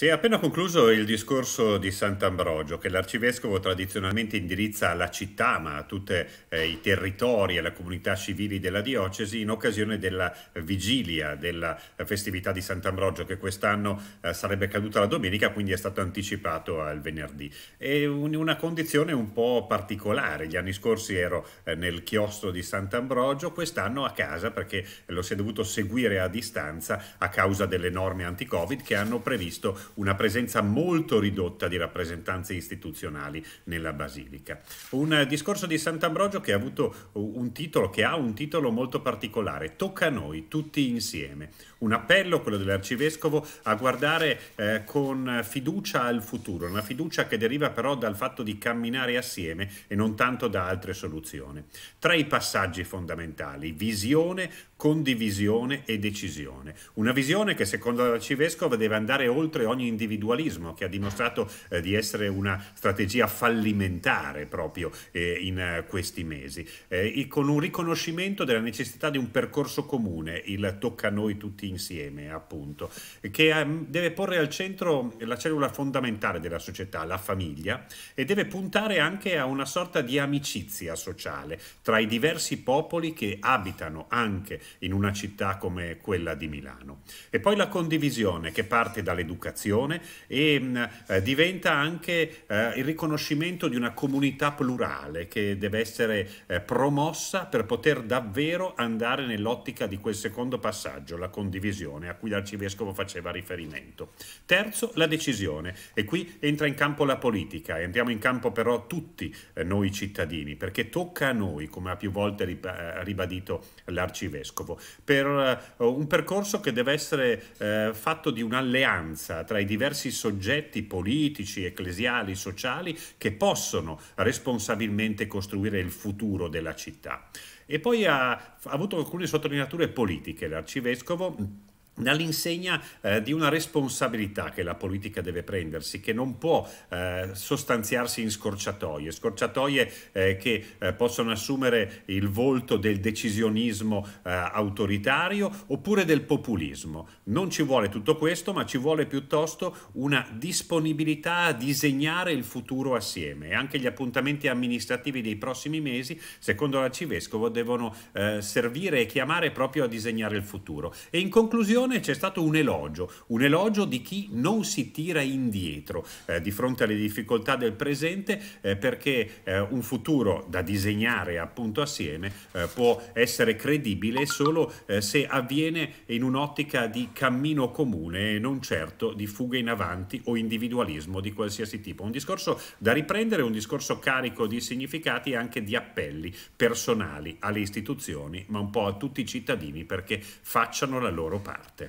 Si è appena concluso il discorso di Sant'Ambrogio che l'arcivescovo tradizionalmente indirizza alla città ma a tutti eh, i territori e alle comunità civili della diocesi in occasione della vigilia della festività di Sant'Ambrogio che quest'anno eh, sarebbe caduta la domenica quindi è stato anticipato al venerdì. È un, una condizione un po' particolare, gli anni scorsi ero eh, nel chiostro di Sant'Ambrogio, quest'anno a casa perché lo si è dovuto seguire a distanza a causa delle norme anti-covid che hanno previsto una presenza molto ridotta di rappresentanze istituzionali nella Basilica. Un discorso di Sant'Ambrogio che ha avuto un titolo, che ha un titolo molto particolare, Tocca a noi, tutti insieme. Un appello, quello dell'Arcivescovo, a guardare eh, con fiducia al futuro, una fiducia che deriva però dal fatto di camminare assieme e non tanto da altre soluzioni. Tra i passaggi fondamentali, visione, condivisione e decisione. Una visione che secondo l'Arcivescovo deve andare oltre ogni ogni individualismo che ha dimostrato eh, di essere una strategia fallimentare proprio eh, in eh, questi mesi, eh, con un riconoscimento della necessità di un percorso comune, il tocca a noi tutti insieme appunto, che ehm, deve porre al centro la cellula fondamentale della società, la famiglia, e deve puntare anche a una sorta di amicizia sociale tra i diversi popoli che abitano anche in una città come quella di Milano. E poi la condivisione che parte dall'educazione, cooperazione e mm, eh, diventa anche eh, il riconoscimento di una comunità plurale che deve essere eh, promossa per poter davvero andare nell'ottica di quel secondo passaggio, la condivisione a cui l'arcivescovo faceva riferimento. Terzo, la decisione e qui entra in campo la politica, entriamo in campo però tutti eh, noi cittadini perché tocca a noi, come ha più volte eh, ribadito l'arcivescovo, per eh, un percorso che deve essere fatto di un'alleanza tra i diversi soggetti politici, ecclesiali, sociali che possono responsabilmente costruire il futuro della città. E poi ha, ha avuto alcune sottolineature politiche l'arcivescovo dall'insegna eh, di una responsabilità che la politica deve prendersi, che non può eh, sostanziarsi in scorciatoie, scorciatoie eh, che eh, possono assumere il volto del decisionismo eh, autoritario oppure del populismo. Non ci vuole tutto questo, ma ci vuole piuttosto una disponibilità a disegnare il futuro assieme e anche gli appuntamenti amministrativi dei prossimi mesi, secondo l'arcivescovo, devono eh, servire e chiamare proprio a disegnare il futuro. E in conclusione trasmissione c'è stato un elogio, un elogio di chi non si tira indietro eh, di fronte alle difficoltà del presente eh, perché eh, un futuro da disegnare appunto assieme eh, può essere credibile solo eh, se avviene in un'ottica di cammino comune e non certo di fuga in avanti o individualismo di qualsiasi tipo. Un discorso da riprendere, un discorso carico di significati e anche di appelli personali alle istituzioni ma un po' a tutti i cittadini perché facciano la loro parte.